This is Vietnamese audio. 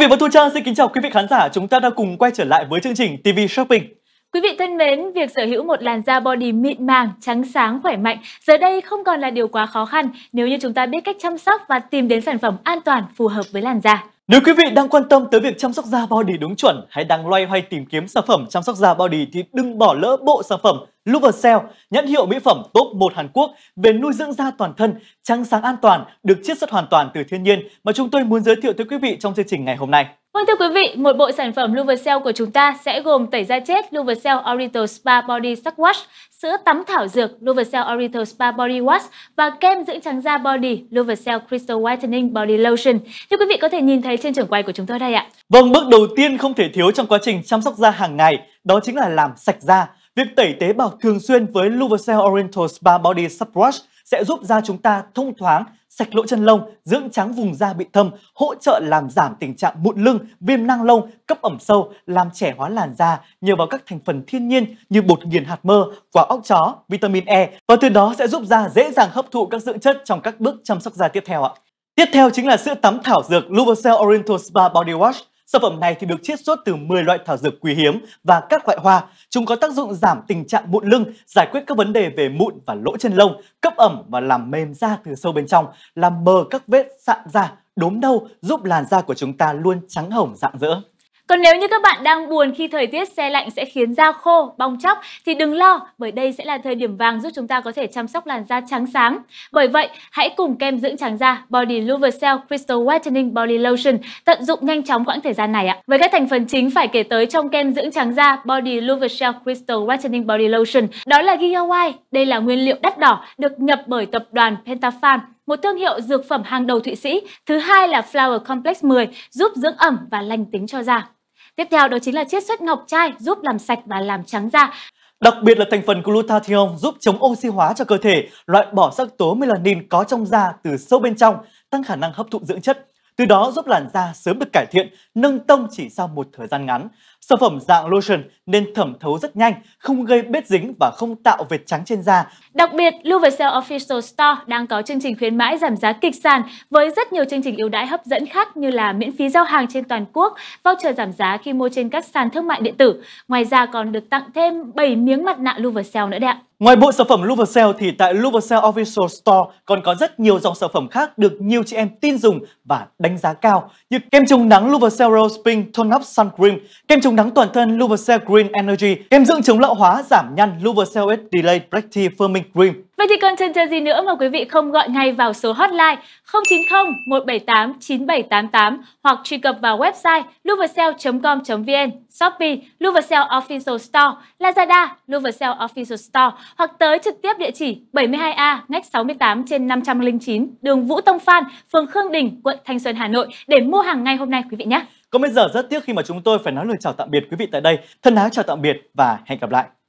Quý vị và Thu Trang xin kính chào quý vị khán giả. Chúng ta đang cùng quay trở lại với chương trình TV Shopping. Quý vị thân mến, việc sở hữu một làn da body mịn màng, trắng sáng, khỏe mạnh giờ đây không còn là điều quá khó khăn nếu như chúng ta biết cách chăm sóc và tìm đến sản phẩm an toàn phù hợp với làn da. Nếu quý vị đang quan tâm tới việc chăm sóc da body đúng chuẩn hay đang loay hoay tìm kiếm sản phẩm chăm sóc da body thì đừng bỏ lỡ bộ sản phẩm Louvre nhãn hiệu mỹ phẩm top 1 Hàn Quốc về nuôi dưỡng da toàn thân, trắng sáng an toàn, được chiết xuất hoàn toàn từ thiên nhiên mà chúng tôi muốn giới thiệu tới quý vị trong chương trình ngày hôm nay. Vâng thưa quý vị, một bộ sản phẩm Luvercell của chúng ta sẽ gồm tẩy da chết Luvercell Oriental Spa Body Sắc Wash, sữa tắm thảo dược Luvercell Oriental Spa Body Wash và kem dưỡng trắng da Body Luvercell Crystal Whitening Body Lotion. Thưa quý vị có thể nhìn thấy trên trường quay của chúng tôi đây ạ. Vâng, bước đầu tiên không thể thiếu trong quá trình chăm sóc da hàng ngày đó chính là làm sạch da. Việc tẩy tế bào thường xuyên với Luvacell Oriental Spa Body Subwash sẽ giúp da chúng ta thông thoáng, sạch lỗ chân lông, dưỡng trắng vùng da bị thâm, hỗ trợ làm giảm tình trạng mụn lưng, viêm nang lông, cấp ẩm sâu, làm trẻ hóa làn da nhờ vào các thành phần thiên nhiên như bột nghiền hạt mơ, quả óc chó, vitamin E và từ đó sẽ giúp da dễ dàng hấp thụ các dưỡng chất trong các bước chăm sóc da tiếp theo ạ. Tiếp theo chính là sữa tắm thảo dược Luvacell Oriental Spa Body Wash Sản phẩm này thì được chiết xuất từ 10 loại thảo dược quý hiếm và các loại hoa. Chúng có tác dụng giảm tình trạng mụn lưng, giải quyết các vấn đề về mụn và lỗ chân lông, cấp ẩm và làm mềm da từ sâu bên trong, làm mờ các vết sạm da, đốm đau, giúp làn da của chúng ta luôn trắng hồng rạng rỡ. Còn nếu như các bạn đang buồn khi thời tiết xe lạnh sẽ khiến da khô, bong chóc thì đừng lo bởi đây sẽ là thời điểm vàng giúp chúng ta có thể chăm sóc làn da trắng sáng. Bởi vậy, hãy cùng kem dưỡng trắng da Body Luvacell Crystal Whitening Body Lotion tận dụng nhanh chóng quãng thời gian này ạ. Với các thành phần chính phải kể tới trong kem dưỡng trắng da Body Luvacell Crystal Whitening Body Lotion đó là Giga White. Đây là nguyên liệu đắt đỏ được nhập bởi tập đoàn Pentafarm một thương hiệu dược phẩm hàng đầu Thụy Sĩ. Thứ hai là Flower Complex 10, giúp dưỡng ẩm và lành tính cho da. Tiếp theo đó chính là chiết xuất ngọc trai giúp làm sạch và làm trắng da. Đặc biệt là thành phần glutathione giúp chống oxy hóa cho cơ thể, loại bỏ sắc tố melanin có trong da từ sâu bên trong, tăng khả năng hấp thụ dưỡng chất từ đó giúp làn da sớm được cải thiện, nâng tông chỉ sau một thời gian ngắn. Sản phẩm dạng lotion nên thẩm thấu rất nhanh, không gây bết dính và không tạo vệt trắng trên da. Đặc biệt, Luvacel Official Store đang có chương trình khuyến mãi giảm giá kịch sàn với rất nhiều chương trình ưu đãi hấp dẫn khác như là miễn phí giao hàng trên toàn quốc, voucher giảm giá khi mua trên các sàn thương mại điện tử. Ngoài ra còn được tặng thêm 7 miếng mặt nạ Luvacel nữa đấy ạ. Ngoài bộ sản phẩm Louvrecell thì tại Louvrecell Official Store còn có rất nhiều dòng sản phẩm khác được nhiều chị em tin dùng và đánh giá cao như kem chống nắng Louvrecell Rose Pink Tone Up Sun Cream, kem chống nắng toàn thân Louvrecell Green Energy, kem dưỡng chống lão hóa giảm nhăn Louvrecell Edge Delay Black Tea Firming Cream, Vậy thì còn chần chờ gì nữa mà quý vị không gọi ngay vào số hotline 090 178 9788 hoặc truy cập vào website louvrecell.com.vn, Shopee, Louvrecell Official Store, Lazada, Louvrecell Official Store hoặc tới trực tiếp địa chỉ 72A ngách 68 trên 509 đường Vũ Tông Phan, phường Khương Đình, quận Thanh Xuân, Hà Nội để mua hàng ngay hôm nay quý vị nhé. Còn bây giờ rất tiếc khi mà chúng tôi phải nói lời chào tạm biệt quý vị tại đây. Thân ái chào tạm biệt và hẹn gặp lại.